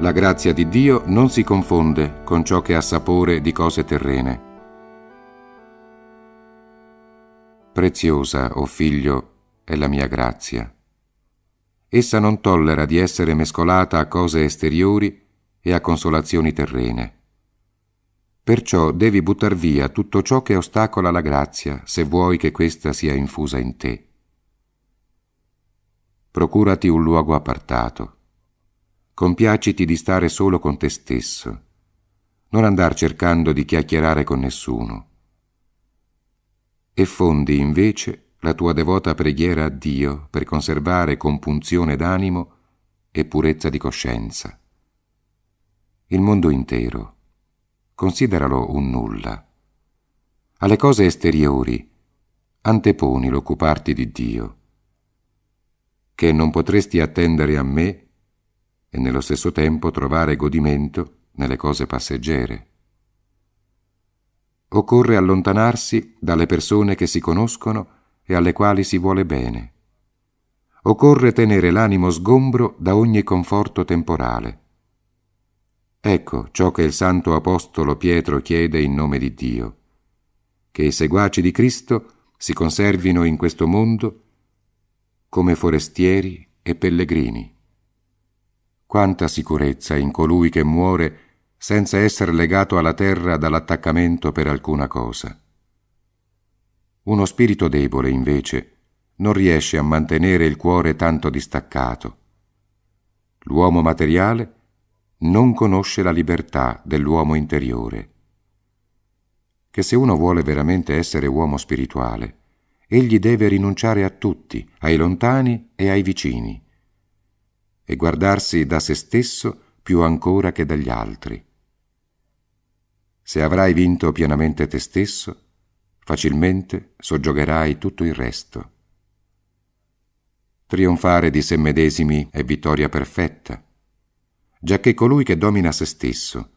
La grazia di Dio non si confonde con ciò che ha sapore di cose terrene. Preziosa, o oh figlio, è la mia grazia. Essa non tollera di essere mescolata a cose esteriori e a consolazioni terrene. Perciò devi buttar via tutto ciò che ostacola la grazia, se vuoi che questa sia infusa in te. Procurati un luogo appartato Compiaciti di stare solo con te stesso, non andar cercando di chiacchierare con nessuno. E fondi invece la tua devota preghiera a Dio per conservare compunzione d'animo e purezza di coscienza. Il mondo intero, consideralo un nulla. Alle cose esteriori, anteponi l'occuparti di Dio, che non potresti attendere a me e nello stesso tempo trovare godimento nelle cose passeggere. Occorre allontanarsi dalle persone che si conoscono e alle quali si vuole bene. Occorre tenere l'animo sgombro da ogni conforto temporale. Ecco ciò che il santo apostolo Pietro chiede in nome di Dio, che i seguaci di Cristo si conservino in questo mondo come forestieri e pellegrini. Quanta sicurezza in colui che muore senza essere legato alla terra dall'attaccamento per alcuna cosa. Uno spirito debole, invece, non riesce a mantenere il cuore tanto distaccato. L'uomo materiale non conosce la libertà dell'uomo interiore. Che se uno vuole veramente essere uomo spirituale, egli deve rinunciare a tutti, ai lontani e ai vicini, e guardarsi da se stesso più ancora che dagli altri. Se avrai vinto pienamente te stesso, facilmente soggiogherai tutto il resto. Trionfare di se medesimi è vittoria perfetta, giacché colui che domina se stesso,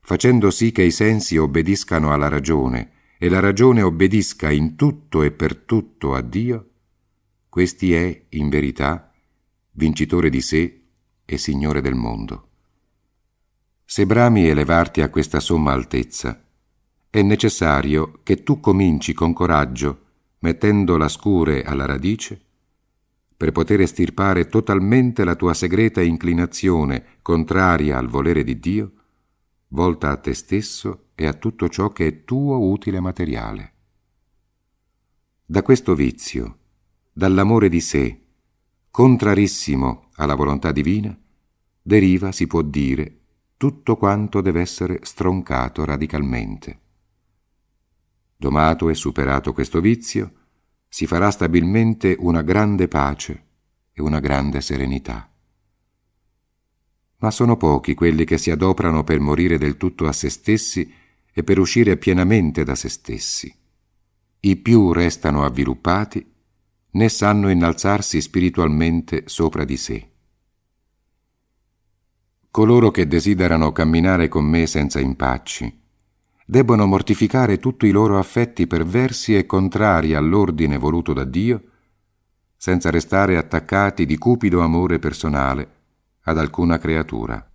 facendo sì che i sensi obbediscano alla ragione e la ragione obbedisca in tutto e per tutto a Dio, questi è, in verità, vincitore di sé e Signore del mondo. Se brami elevarti a questa somma altezza, è necessario che tu cominci con coraggio, mettendo la scure alla radice, per poter estirpare totalmente la tua segreta inclinazione contraria al volere di Dio, volta a te stesso e a tutto ciò che è tuo utile materiale. Da questo vizio, dall'amore di sé, contrarissimo alla volontà divina, deriva, si può dire, tutto quanto deve essere stroncato radicalmente. Domato e superato questo vizio, si farà stabilmente una grande pace e una grande serenità. Ma sono pochi quelli che si adoprano per morire del tutto a se stessi e per uscire pienamente da se stessi. I più restano avviluppati né sanno innalzarsi spiritualmente sopra di sé. Coloro che desiderano camminare con me senza impacci debbono mortificare tutti i loro affetti perversi e contrari all'ordine voluto da Dio, senza restare attaccati di cupido amore personale ad alcuna creatura.